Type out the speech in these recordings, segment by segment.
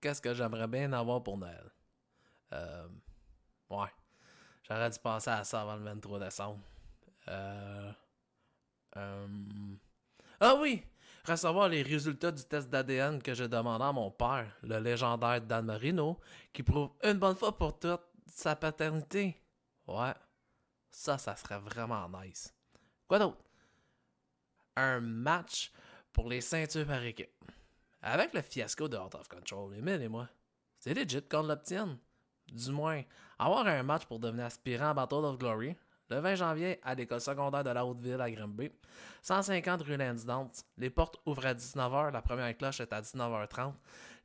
qu'est-ce que j'aimerais bien avoir pour Noël? Euh, ouais. J'aurais dû penser à ça avant le 23 décembre. Euh, euh, ah oui! Recevoir les résultats du test d'ADN que j'ai demandé à mon père, le légendaire Dan Marino, qui prouve une bonne fois pour toute sa paternité. Ouais. Ça, ça serait vraiment nice. Quoi d'autre? Un match pour les ceintures par équipe avec le fiasco de Out of Control, Emile et moi, c'est legit qu'on l'obtienne. Du moins, avoir un match pour devenir aspirant à Battle of Glory, le 20 janvier, à l'école secondaire de la Haute-Ville à Grimby, 150 rue Lansdowne, les portes ouvrent à 19h, la première cloche est à 19h30,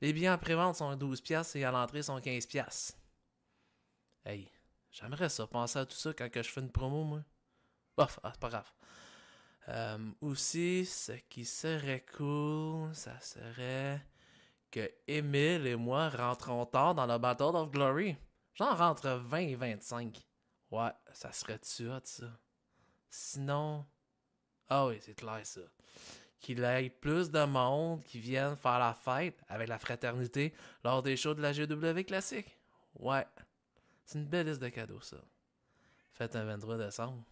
les billets en pré-vente sont 12$ et à l'entrée sont 15$. Hey, j'aimerais ça penser à tout ça quand je fais une promo, moi. Bof, ah, c'est pas grave. Euh, aussi, ce qui serait cool, ça serait que Emile et moi rentrons tard dans le Battle of Glory. Genre entre 20 et 25. Ouais, ça serait-tu ça? Sinon... Ah oui, c'est clair, ça. Qu'il aille plus de monde qui vienne faire la fête avec la fraternité lors des shows de la GW classique. Ouais. C'est une belle liste de cadeaux, ça. Faites un 23 décembre.